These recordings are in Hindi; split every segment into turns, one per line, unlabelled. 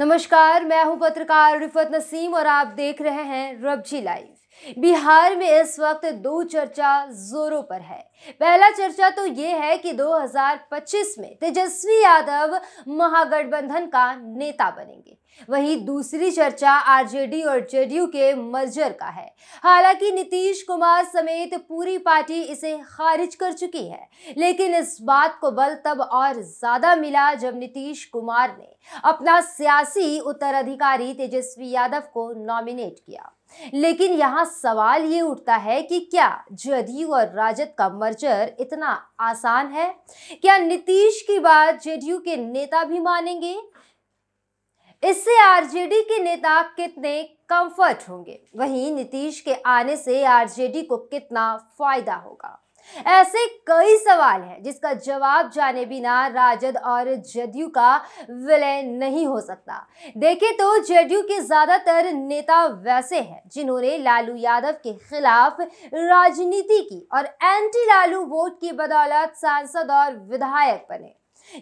नमस्कार मैं हूं पत्रकार रिफत नसीम और आप देख रहे हैं रबजी लाइव बिहार में इस वक्त दो चर्चा जोरों पर है पहला चर्चा तो ये है कि 2025 में तेजस्वी यादव महागठबंधन का नेता बनेंगे वहीं दूसरी चर्चा आरजेडी और जेडीयू के मर्जर का है हालांकि नीतीश कुमार समेत पूरी पार्टी इसे खारिज कर चुकी है लेकिन इस बात को बल तब और ज्यादा मिला जब नीतीश कुमार ने अपना सियासी उत्तराधिकारी तेजस्वी यादव को नॉमिनेट किया लेकिन यहाँ सवाल ये उठता है कि क्या जदयू और राजद का मर्जर इतना आसान है क्या नीतीश की बात जेडीयू के नेता भी मानेंगे इससे आरजेडी के नेता कितने कंफर्ट होंगे वहीं नीतीश के आने से आरजेडी को कितना फायदा होगा ऐसे कई सवाल हैं जिसका जवाब जाने बिना राजद और जदयू का विलय नहीं हो सकता देखे तो जदयू के ज्यादातर नेता वैसे हैं जिन्होंने लालू यादव के खिलाफ राजनीति की और एंटी लालू वोट की बदौलत सांसद और विधायक बने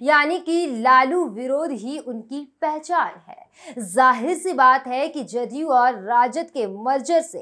यानी कि लालू विरोध ही उनकी पहचान है जाहिर सी बात है कि जदयू और राजद के मर्जर से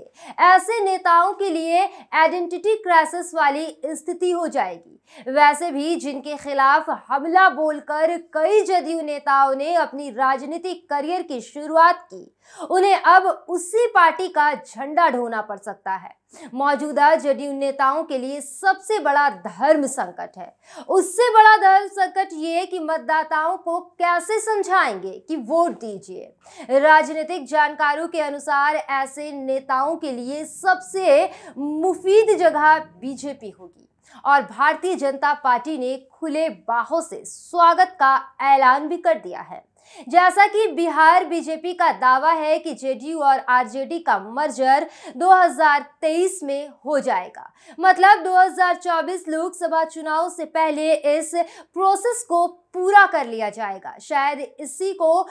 ऐसे नेताओं के लिए आइडेंटिटी क्राइसिस वाली स्थिति हो जाएगी वैसे भी जिनके खिलाफ हमला बोलकर कई जदयू नेताओं ने अपनी राजनीतिक करियर की शुरुआत की उन्हें अब उसी पार्टी का झंडा ढोना पड़ सकता है मौजूदा जेडीयू नेताओं के लिए सबसे बड़ा धर्म संकट है उससे बड़ा धर्म संकट ये कि मतदाताओं को कैसे समझाएंगे कि वोट दीजिए राजनीतिक जानकारों के अनुसार ऐसे नेताओं के लिए सबसे मुफीद जगह बीजेपी होगी और भारतीय जनता पार्टी ने खुले बाहों से स्वागत का ऐलान भी कर दिया है जैसा कि बिहार बीजेपी का दावा है कि जेडीयू और आरजेडी का मर्जर 2023 में हो जाएगा मतलब 2024 लोकसभा चुनाव से पहले इस प्रोसेस को पूरा कर लिया जाएगा शायद इसी को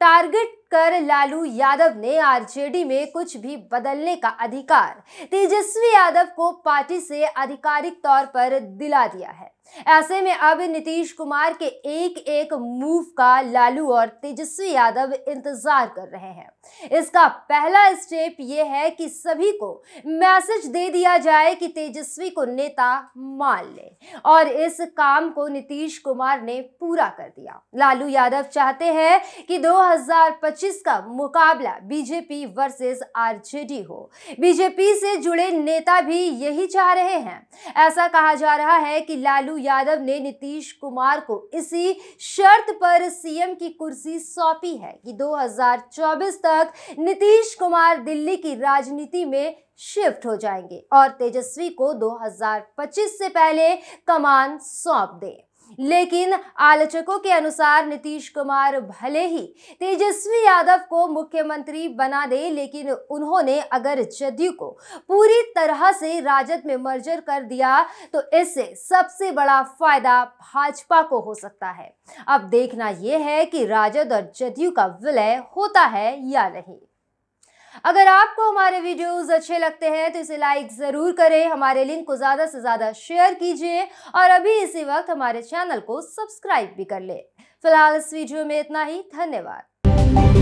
टारगेट कर लालू यादव ने आरजेडी में कुछ भी बदलने का अधिकार तेजस्वी यादव को पार्टी से आधिकारिक तौर पर दिला दिया है ऐसे में अब नीतीश कुमार के एक एक मूव का लालू और तेजस्वी यादव इंतजार कर रहे हैं इसका पहला स्टेप यह है कि सभी को मैसेज दे दिया जाए कि तेजस्वी को नेता मान ले और इस काम को नीतीश कुमार ने पूरा कर दिया लालू यादव चाहते हैं कि जिसका मुकाबला बीजेपी वर्सेस आरजेडी हो बीजेपी से जुड़े नेता भी यही चाह रहे हैं ऐसा कहा जा रहा है कि लालू यादव ने नीतीश कुमार को इसी शर्त पर सीएम की कुर्सी सौंपी है कि 2024 तक नीतीश कुमार दिल्ली की राजनीति में शिफ्ट हो जाएंगे और तेजस्वी को 2025 से पहले कमान सौंप दें लेकिन आलोचकों के अनुसार नीतीश कुमार भले ही तेजस्वी यादव को मुख्यमंत्री बना दे लेकिन उन्होंने अगर जदयू को पूरी तरह से राजद में मर्जर कर दिया तो इससे सबसे बड़ा फायदा भाजपा को हो सकता है अब देखना यह है कि राजद और जदयू का विलय होता है या नहीं अगर आपको हमारे वीडियोस अच्छे लगते हैं तो इसे लाइक ज़रूर करें हमारे लिंक को ज़्यादा से ज़्यादा शेयर कीजिए और अभी इसी वक्त हमारे चैनल को सब्सक्राइब भी कर लें फिलहाल इस वीडियो में इतना ही धन्यवाद